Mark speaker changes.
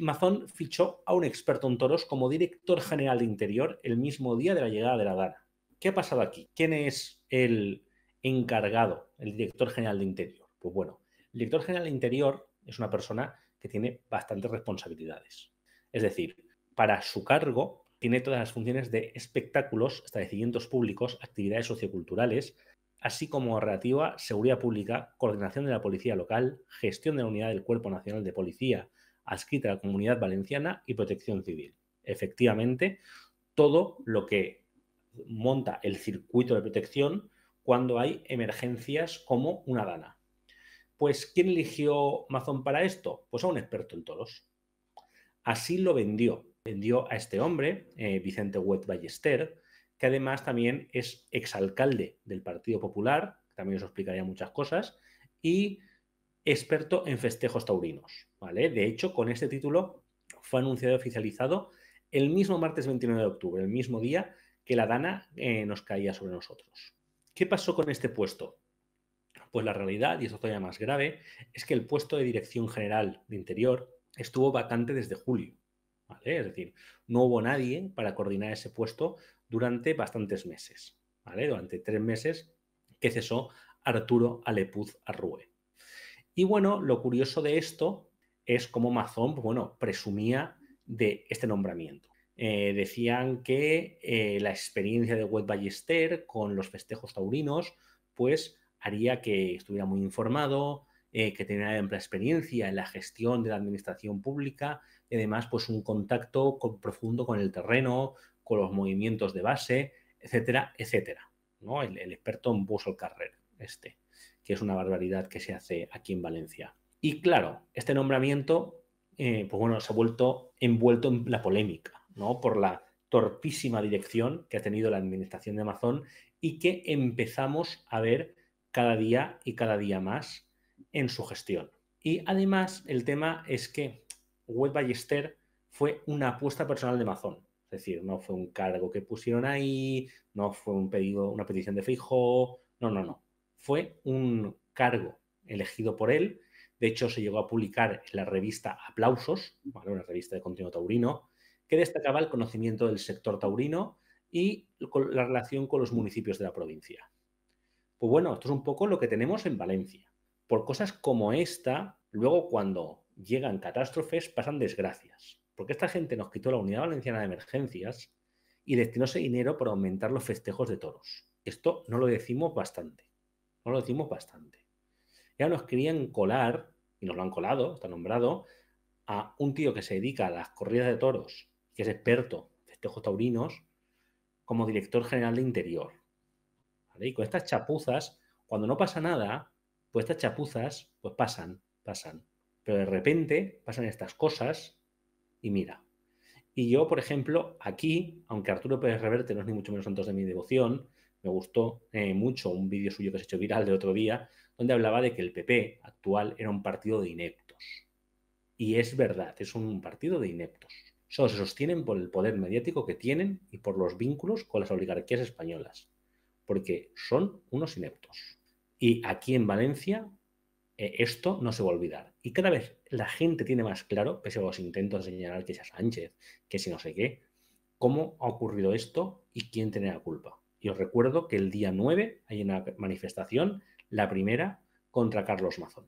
Speaker 1: Mazón fichó a un experto en toros como director general de interior el mismo día de la llegada de la Dana. ¿Qué ha pasado aquí? ¿Quién es el encargado, el director general de interior? Pues bueno, el director general de interior es una persona que tiene bastantes responsabilidades. Es decir, para su cargo tiene todas las funciones de espectáculos, establecimientos públicos, actividades socioculturales, así como relativa seguridad pública, coordinación de la policía local, gestión de la unidad del Cuerpo Nacional de Policía, adscrita a la Comunidad Valenciana y Protección Civil. Efectivamente, todo lo que monta el circuito de protección cuando hay emergencias como una dana. Pues, ¿quién eligió Mazón para esto? Pues a un experto en toros. Así lo vendió. Vendió a este hombre, eh, Vicente Huet Ballester, que además también es exalcalde del Partido Popular, también os explicaría muchas cosas, y experto en festejos taurinos. ¿vale? De hecho, con este título fue anunciado y oficializado el mismo martes 29 de octubre, el mismo día que la Dana eh, nos caía sobre nosotros. ¿Qué pasó con este puesto? Pues la realidad, y esto todavía más grave, es que el puesto de Dirección General de Interior estuvo vacante desde julio. Es decir, no hubo nadie para coordinar ese puesto durante bastantes meses, durante tres meses que cesó Arturo Alepuz Arrue. Y bueno, lo curioso de esto es cómo Mazón, pues bueno, presumía de este nombramiento. Eh, decían que eh, la experiencia de Webb Ballester con los festejos taurinos, pues haría que estuviera muy informado, eh, que tenía amplia experiencia en la gestión de la administración pública y además pues un contacto profundo con el terreno, con los movimientos de base, etcétera, etcétera. ¿no? El, experto en el Carrera este, que es una barbaridad que se hace aquí en Valencia. Y claro, este nombramiento, eh, pues bueno, se ha vuelto envuelto en la polémica, ¿no? Por la torpísima dirección que ha tenido la administración de Amazon y que empezamos a ver cada día y cada día más en su gestión. Y además, el tema es que Web Ballester fue una apuesta personal de Amazon. Es decir, no fue un cargo que pusieron ahí, no fue un pedido, una petición de fijo, no, no, no fue un cargo elegido por él. De hecho, se llegó a publicar en la revista Aplausos, una revista de contenido taurino, que destacaba el conocimiento del sector taurino y la relación con los municipios de la provincia. Pues bueno, esto es un poco lo que tenemos en Valencia. Por cosas como esta, luego cuando llegan catástrofes pasan desgracias, porque esta gente nos quitó la Unidad Valenciana de Emergencias y destinó ese dinero para aumentar los festejos de toros. Esto no lo decimos bastante lo decimos bastante. Ya nos querían colar, y nos lo han colado, está nombrado, a un tío que se dedica a las corridas de toros, que es experto en festejos taurinos, como director general de interior. Y con estas chapuzas, cuando no pasa nada, pues estas chapuzas, pues pasan, pasan. Pero de repente pasan estas cosas y mira. Y yo, por ejemplo, aquí, aunque Arturo Pérez Reverte no es ni mucho menos santos de mi devoción, me gustó eh, mucho un vídeo suyo que se ha hecho viral de otro día, donde hablaba de que el PP actual era un partido de ineptos. Y es verdad, es un partido de ineptos. Solo se sostienen por el poder mediático que tienen y por los vínculos con las oligarquías españolas, porque son unos ineptos. Y aquí en Valencia eh, esto no se va a olvidar. Y cada vez la gente tiene más claro, pese a los intentos de señalar que sea Sánchez, que si no sé qué, cómo ha ocurrido esto y quién tiene la culpa. Y os recuerdo que el día 9 hay una manifestación, la primera, contra Carlos Mazón.